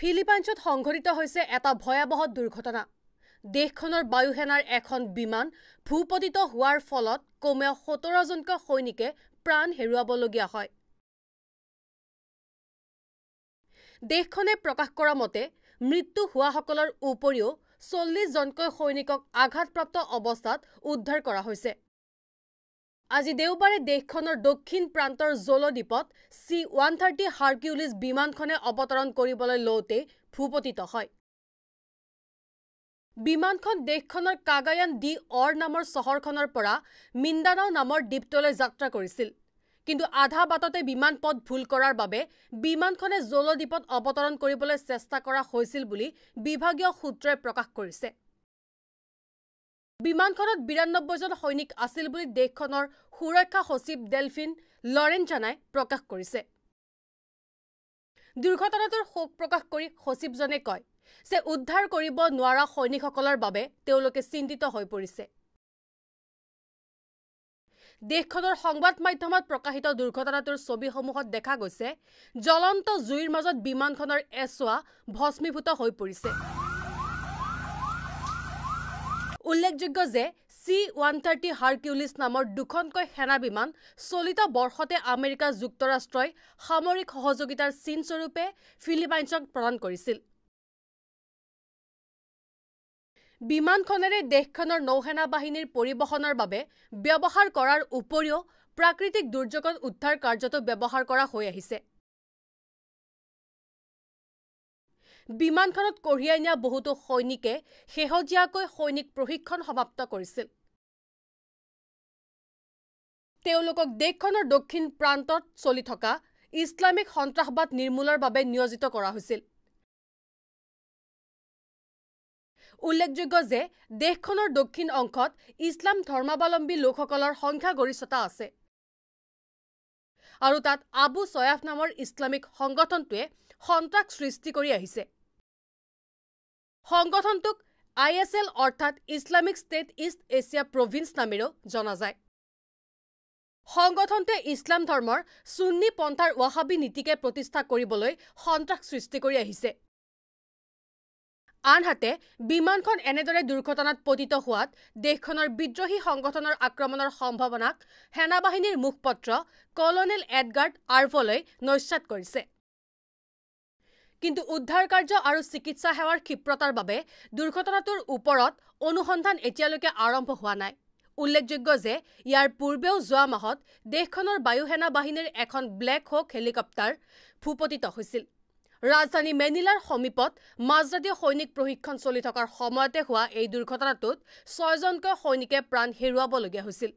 ফিলিপাইনছত সংঘটিত হৈছে এটা ভয়াৱহ দুৰ্ঘটনা দেশখনৰ বায়ুসেনাৰ এখন বিমান ভূপতিত হোৱাৰ ফলত কমেও সোতৰজনকৈ সৈনিকে প্ৰাণ হেৰুৱাবলগীয়া হয় দেশখনে প্ৰকাশ কৰা মতে মৃত্যু হোৱাসকলৰ উপৰিও চল্লিছজনকৈ সৈনিকক আঘাতপ্ৰাপ্ত অৱস্থাত উদ্ধাৰ কৰা হৈছে আজি দেওবাৰে দেশখনৰ দক্ষিণ প্ৰান্তৰ জলদ্বীপত চি ওৱান থাৰ্টি হাৰ্কিউলিছ বিমানখনে অৱতৰণ কৰিবলৈ লওঁতে ভূপতিত হয় বিমানখন দেশখনৰ কাগায়ান ডি অৰ নামৰ চহৰখনৰ পৰা মিন্দানাও নামৰ দ্বীপটোলৈ যাত্ৰা কৰিছিল কিন্তু আধা বাটতে বিমান পথ ভুল কৰাৰ বাবে বিমানখনে জলদ্বীপত অৱতৰণ কৰিবলৈ চেষ্টা কৰা হৈছিল বুলি বিভাগীয় সূত্ৰই প্ৰকাশ কৰিছে বিমানখনত জন সৈনিক আছিল বুলি দেশখনৰ সুৰক্ষা সচিব ডেলফিন লৰেঞ্জানাই প্ৰকাশ কৰিছে দুৰ্ঘটনাটোৰ শোক প্ৰকাশ কৰি সচিবজনে কয় যে উদ্ধাৰ কৰিব নোৱাৰা সৈনিকসকলৰ বাবে তেওঁলোকে চিন্তিত হৈ পৰিছে দেশখনৰ সংবাদ মাধ্যমত প্ৰকাশিত দুৰ্ঘটনাটোৰ ছবিসমূহত দেখা গৈছে জ্বলন্ত জুইৰ মাজত বিমানখনৰ এচোৱা ভস্মীভূত হৈ পৰিছে উল্লেখযোগ্য যে চি ওৱান থাৰ্টি হাৰকিউলিছ নামৰ দুখনকৈ সেনা বিমান চলিত বৰ্ষতে আমেৰিকা যুক্তৰাষ্ট্ৰই সামৰিক সহযোগিতাৰ চিনস্বৰূপে ফিলিপাইনছক প্ৰদান কৰিছিল বিমানখনেৰে দেশখনৰ নৌসেনা বাহিনীৰ পৰিবহনৰ বাবে ব্যৱহাৰ কৰাৰ উপৰিও প্ৰাকৃতিক দুৰ্যোগত উদ্ধাৰ কাৰ্যতো ব্যৱহাৰ কৰা হৈ আহিছে বিমানখনত কঢ়িয়াই নিয়া বহুতো সৈনিকে শেহতীয়াকৈ সৈনিক প্ৰশিক্ষণ সমাপ্ত কৰিছিল তেওঁলোকক দেশখনৰ দক্ষিণ প্ৰান্তত চলি থকা ইছলামিক সন্ত্ৰাসবাদ নিৰ্মূলৰ বাবে নিয়োজিত কৰা হৈছিল উল্লেখযোগ্য যে দেশখনৰ দক্ষিণ অংশত ইছলাম ধৰ্মাৱলম্বী লোকসকলৰ সংখ্যাগৰিষ্ঠতা আছে আৰু তাত আবু ছয়াফ নামৰ ইছলামিক সংগঠনটোৱে সন্ত্ৰাস সৃষ্টি কৰি আহিছে সংগঠনটোক আই এছ এল অৰ্থাৎ Islamic State East Asia Province নামেৰেও জনা যায় সংগঠনটোৱে ইছলাম ধৰ্মৰ চুন্নী পন্থাৰ ৱাহাবি নীতিকে প্ৰতিষ্ঠা কৰিবলৈ সন্ত্ৰাস সৃষ্টি কৰি আহিছে আনহাতে বিমানখন এনেদৰে দুৰ্ঘটনাত পতিত হোৱাত দেশখনৰ বিদ্ৰোহী সংগঠনৰ আক্ৰমণৰ সম্ভাৱনাক সেনাবাহিনীৰ মুখপত্ৰ কলনেল এডগাৰ্ড আৰ্ভলৈ নস্যাত কৰিছে কিন্তু উদ্ধাৰ কাৰ্য আৰু চিকিৎসা সেৱাৰ ক্ষিপ্ৰতাৰ বাবে দুৰ্ঘটনাটোৰ ওপৰত অনুসন্ধান এতিয়ালৈকে আৰম্ভ হোৱা নাই উল্লেখযোগ্য যে ইয়াৰ পূৰ্বেও যোৱা মাহত দেশখনৰ বায়ুসেনা বাহিনীৰ এখন ব্লেক হক হেলিকপ্তাৰ ভূপতিত হৈছিল ৰাজধানী মেনিলাৰ সমীপত মাজৰাতীয় সৈনিক প্ৰশিক্ষণ চলি থকাৰ সময়তে হোৱা এই দুৰ্ঘটনাটোত ছয়জনকৈ সৈনিকে প্ৰাণ হেৰুৱাবলগীয়া হৈছিল